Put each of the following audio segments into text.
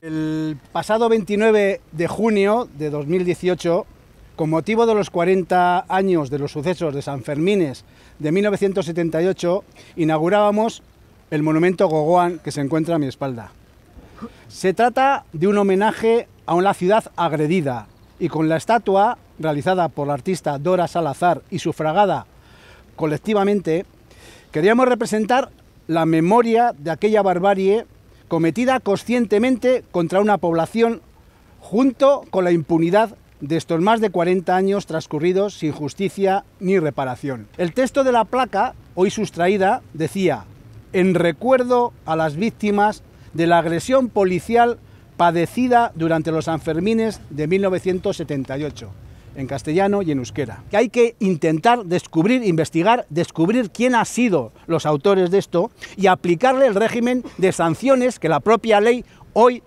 El pasado 29 de junio de 2018, con motivo de los 40 años de los sucesos de San Fermines de 1978, inaugurábamos el monumento Gogoan que se encuentra a mi espalda. Se trata de un homenaje a una ciudad agredida y con la estatua realizada por la artista Dora Salazar y sufragada colectivamente, queríamos representar la memoria de aquella barbarie cometida conscientemente contra una población junto con la impunidad de estos más de 40 años transcurridos sin justicia ni reparación. El texto de la placa, hoy sustraída, decía, en recuerdo a las víctimas de la agresión policial padecida durante los Sanfermines de 1978, en castellano y en euskera. Que hay que intentar descubrir, investigar, descubrir quién ha sido los autores de esto y aplicarle el régimen de sanciones que la propia ley hoy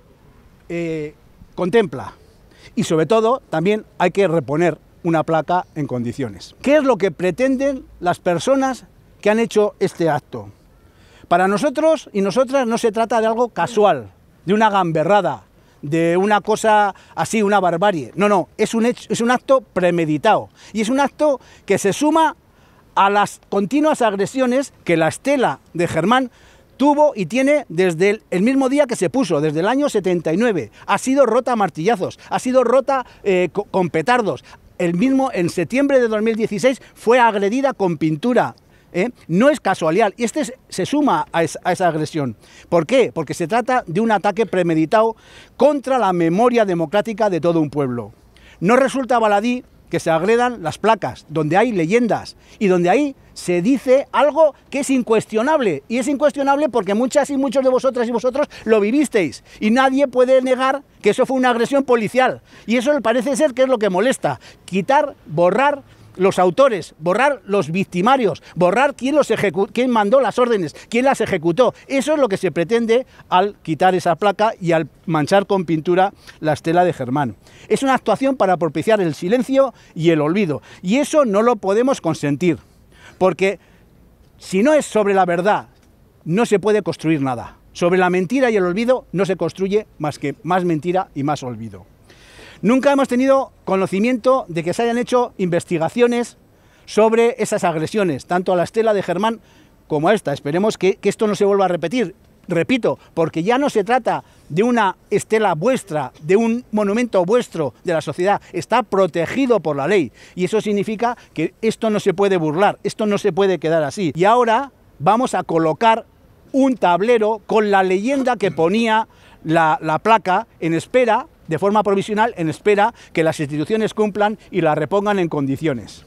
eh, contempla. Y sobre todo, también hay que reponer una placa en condiciones. ¿Qué es lo que pretenden las personas que han hecho este acto? Para nosotros y nosotras no se trata de algo casual, de una gamberrada, de una cosa así, una barbarie. No, no, es un, es un acto premeditado y es un acto que se suma a las continuas agresiones que la estela de Germán tuvo y tiene desde el, mismo día que se puso, desde el año 79. Ha sido rota a martillazos, ha sido rota eh, con petardos. El mismo en septiembre de 2016 fue agredida con pintura ¿eh? no es casualidad. Y este se suma a, a esa agresión. ¿Por qué? Porque se trata de un ataque premeditado contra la memoria democrática de todo un pueblo. No resulta baladí que se agredan las placas, donde hay leyendas y donde ahí se dice algo que es incuestionable. Y es incuestionable porque muchas y muchos de vosotras y vosotros lo vivisteis. Y nadie puede negar que eso fue una agresión policial. Y eso parece ser que es lo que molesta. Quitar, borrar, los autores, borrar los victimarios, borrar quién, los quién mandó las órdenes, quién las ejecutó. Eso es lo que se pretende al quitar esa placa y al manchar con pintura la estela de Germán. Es una actuación para propiciar el silencio y el olvido. Y eso no lo podemos consentir, porque si no es sobre la verdad, no se puede construir nada. Sobre la mentira y el olvido no se construye más que más mentira y más olvido. Nunca hemos tenido conocimiento de que se hayan hecho investigaciones sobre esas agresiones, tanto a la estela de Germán como a esta. Esperemos que, esto no se vuelva a repetir. Repito, porque ya no se trata de una estela vuestra, de un monumento vuestro de la sociedad, está protegido por la ley. Y eso significa que esto no se puede burlar, esto no se puede quedar así. Y ahora vamos a colocar un tablero con la leyenda que ponía la placa en espera de forma provisional en espera que las instituciones cumplan y la repongan en condiciones.